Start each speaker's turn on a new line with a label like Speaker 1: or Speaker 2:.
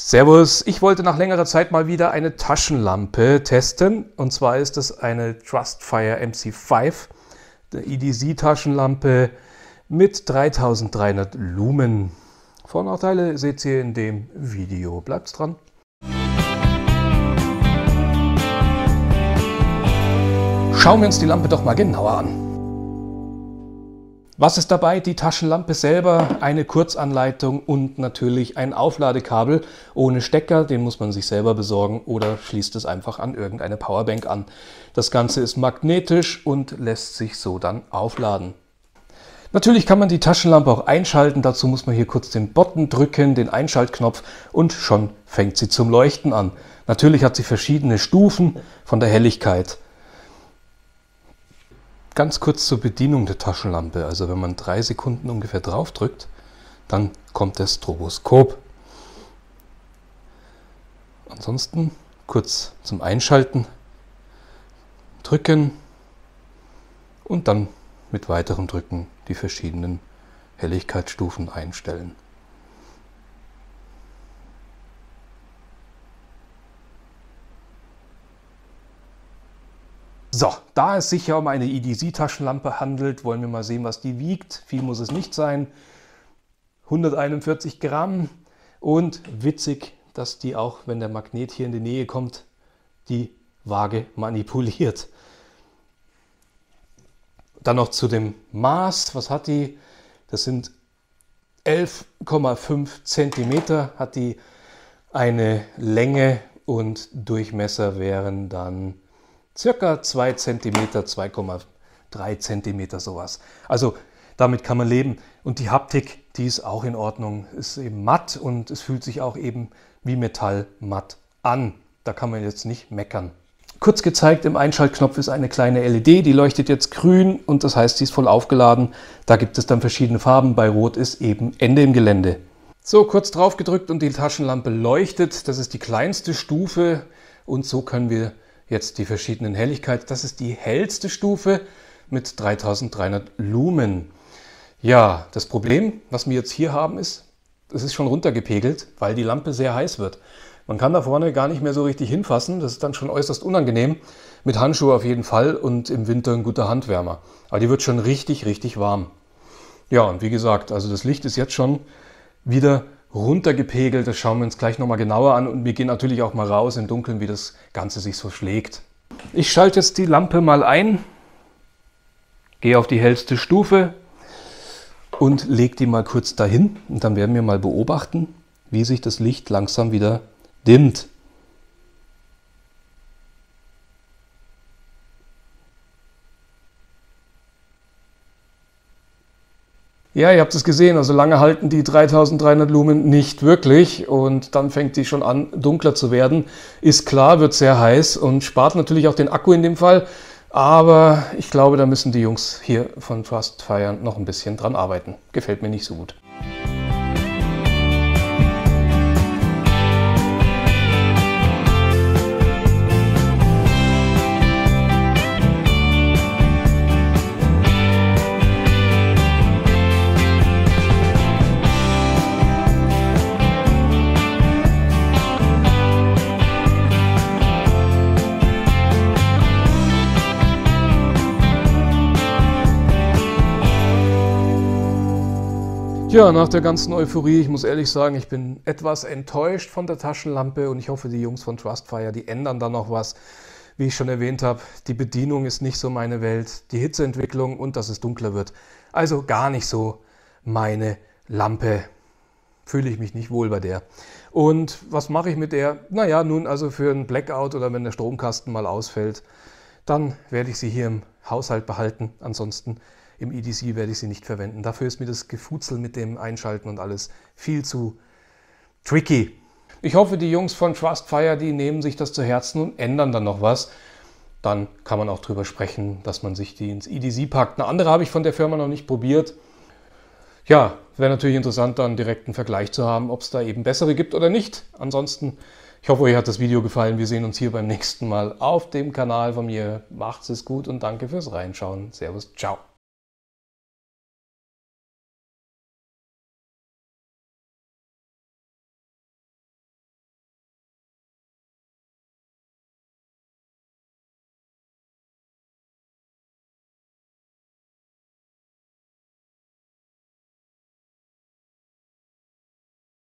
Speaker 1: Servus, ich wollte nach längerer Zeit mal wieder eine Taschenlampe testen. Und zwar ist das eine Trustfire MC5, der EDC-Taschenlampe mit 3300 Lumen. Vor- und Nachteile seht ihr in dem Video. Bleibt dran. Schauen wir uns die Lampe doch mal genauer an. Was ist dabei? Die Taschenlampe selber, eine Kurzanleitung und natürlich ein Aufladekabel ohne Stecker, den muss man sich selber besorgen oder schließt es einfach an irgendeine Powerbank an. Das Ganze ist magnetisch und lässt sich so dann aufladen. Natürlich kann man die Taschenlampe auch einschalten, dazu muss man hier kurz den Button drücken, den Einschaltknopf und schon fängt sie zum Leuchten an. Natürlich hat sie verschiedene Stufen von der Helligkeit. Ganz kurz zur Bedienung der Taschenlampe. Also wenn man drei Sekunden ungefähr drauf drückt, dann kommt das Stroboskop. Ansonsten kurz zum Einschalten drücken und dann mit weiterem Drücken die verschiedenen Helligkeitsstufen einstellen. So, da es sich ja um eine EDC-Taschenlampe handelt, wollen wir mal sehen, was die wiegt. Viel muss es nicht sein. 141 Gramm. Und witzig, dass die auch, wenn der Magnet hier in die Nähe kommt, die Waage manipuliert. Dann noch zu dem Maß. Was hat die? Das sind 11,5 Zentimeter. Hat die eine Länge und Durchmesser wären dann circa 2 cm, 2,3 cm sowas. Also damit kann man leben. Und die Haptik, die ist auch in Ordnung. Ist eben matt und es fühlt sich auch eben wie Metall matt an. Da kann man jetzt nicht meckern. Kurz gezeigt im Einschaltknopf ist eine kleine LED, die leuchtet jetzt grün und das heißt, sie ist voll aufgeladen. Da gibt es dann verschiedene Farben, bei Rot ist eben Ende im Gelände. So, kurz drauf gedrückt und die Taschenlampe leuchtet. Das ist die kleinste Stufe und so können wir Jetzt die verschiedenen Helligkeiten. Das ist die hellste Stufe mit 3300 Lumen. Ja, das Problem, was wir jetzt hier haben, ist, es ist schon runtergepegelt, weil die Lampe sehr heiß wird. Man kann da vorne gar nicht mehr so richtig hinfassen. Das ist dann schon äußerst unangenehm. Mit Handschuhe auf jeden Fall und im Winter ein guter Handwärmer. Aber die wird schon richtig, richtig warm. Ja, und wie gesagt, also das Licht ist jetzt schon wieder runtergepegelt. Das schauen wir uns gleich nochmal genauer an und wir gehen natürlich auch mal raus im Dunkeln, wie das Ganze sich so schlägt. Ich schalte jetzt die Lampe mal ein, gehe auf die hellste Stufe und lege die mal kurz dahin und dann werden wir mal beobachten, wie sich das Licht langsam wieder dimmt. Ja, ihr habt es gesehen, also lange halten die 3300 Lumen nicht wirklich und dann fängt die schon an, dunkler zu werden. Ist klar, wird sehr heiß und spart natürlich auch den Akku in dem Fall. Aber ich glaube, da müssen die Jungs hier von Trustfire noch ein bisschen dran arbeiten. Gefällt mir nicht so gut. Ja, nach der ganzen Euphorie, ich muss ehrlich sagen, ich bin etwas enttäuscht von der Taschenlampe und ich hoffe, die Jungs von Trustfire, die ändern da noch was. Wie ich schon erwähnt habe, die Bedienung ist nicht so meine Welt, die Hitzeentwicklung und dass es dunkler wird. Also gar nicht so meine Lampe. Fühle ich mich nicht wohl bei der. Und was mache ich mit der? Naja, nun also für einen Blackout oder wenn der Stromkasten mal ausfällt, dann werde ich sie hier im Haushalt behalten. Ansonsten im EDC werde ich sie nicht verwenden. Dafür ist mir das Gefutzel mit dem Einschalten und alles viel zu tricky. Ich hoffe, die Jungs von Trustfire, die nehmen sich das zu Herzen und ändern dann noch was. Dann kann man auch drüber sprechen, dass man sich die ins EDC packt. Eine andere habe ich von der Firma noch nicht probiert. Ja, wäre natürlich interessant, dann direkt einen Vergleich zu haben, ob es da eben bessere gibt oder nicht. Ansonsten, ich hoffe, euch hat das Video gefallen. Wir sehen uns hier beim nächsten Mal auf dem Kanal von mir. Macht's es gut und danke fürs Reinschauen. Servus, ciao.